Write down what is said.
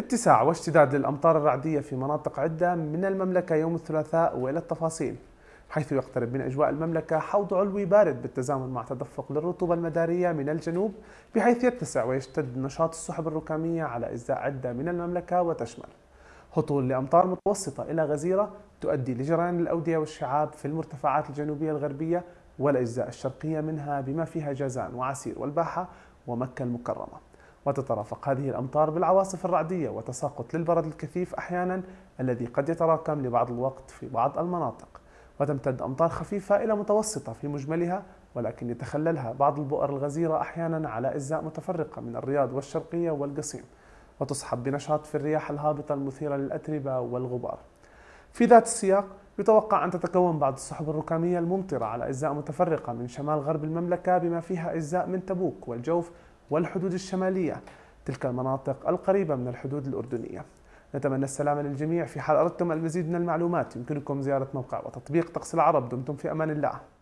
اتساع واشتداد للأمطار الرعدية في مناطق عدة من المملكة يوم الثلاثاء وإلى التفاصيل حيث يقترب من أجواء المملكة حوض علوي بارد بالتزامن مع تدفق للرطوبة المدارية من الجنوب بحيث يتسع ويشتد نشاط السحب الركامية على أجزاء عدة من المملكة وتشمل هطول لأمطار متوسطة إلى غزيرة تؤدي لجريان الأودية والشعاب في المرتفعات الجنوبية الغربية والأجزاء الشرقية منها بما فيها جازان وعسير والباحة ومكة المكرمة وتترافق هذه الأمطار بالعواصف الرعدية وتساقط للبرد الكثيف أحيانا الذي قد يتراكم لبعض الوقت في بعض المناطق وتمتد أمطار خفيفة إلى متوسطة في مجملها ولكن يتخللها بعض البؤر الغزيرة أحيانا على أجزاء متفرقة من الرياض والشرقية والقصيم وتصحب بنشاط في الرياح الهابطة المثيرة للأتربة والغبار في ذات السياق يتوقع أن تتكون بعض السحب الركامية الممطرة على أجزاء متفرقة من شمال غرب المملكة بما فيها أجزاء من تبوك والجوف والحدود الشمالية تلك المناطق القريبة من الحدود الأردنية نتمنى السلام للجميع في حال أردتم المزيد من المعلومات يمكنكم زيارة موقع وتطبيق طقس العرب دمتم في أمان الله